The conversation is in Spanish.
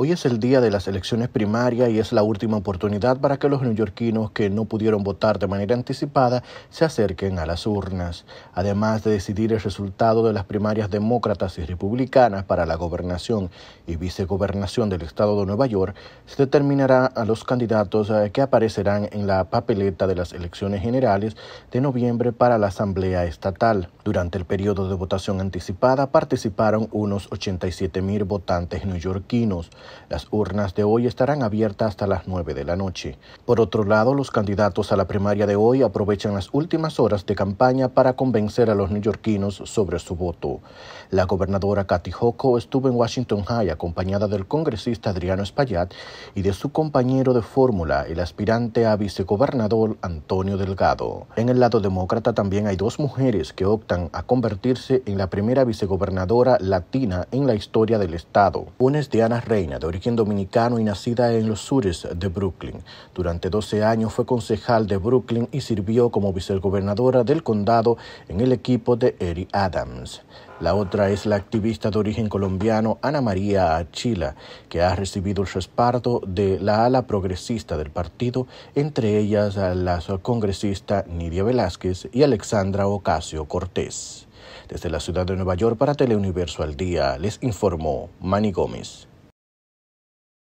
Hoy es el día de las elecciones primarias y es la última oportunidad para que los neoyorquinos que no pudieron votar de manera anticipada se acerquen a las urnas, además de decidir el resultado de las primarias demócratas y republicanas para la gobernación y vicegobernación del estado de Nueva York, se determinará a los candidatos eh, que aparecerán en la papeleta de las elecciones generales de noviembre para la Asamblea Estatal. Durante el periodo de votación anticipada participaron unos 87 mil votantes neoyorquinos. Las urnas de hoy estarán abiertas hasta las 9 de la noche. Por otro lado, los candidatos a la primaria de hoy aprovechan las últimas horas de campaña para convencer a los neoyorquinos sobre su voto. La gobernadora Kathy Hochul estuvo en Washington High acompañada del congresista Adriano Espaillat y de su compañero de fórmula, el aspirante a vicegobernador Antonio Delgado. En el lado demócrata también hay dos mujeres que optan a convertirse en la primera vicegobernadora latina en la historia del estado. Una es Diana Reina de origen dominicano y nacida en los sures de Brooklyn. Durante 12 años fue concejal de Brooklyn y sirvió como vicegobernadora del condado en el equipo de Eric Adams. La otra es la activista de origen colombiano Ana María Achila, que ha recibido el respaldo de la ala progresista del partido, entre ellas la congresista Nidia Velázquez y Alexandra Ocasio Cortés. Desde la ciudad de Nueva York para Teleuniverso al Día, les informó Manny Gómez.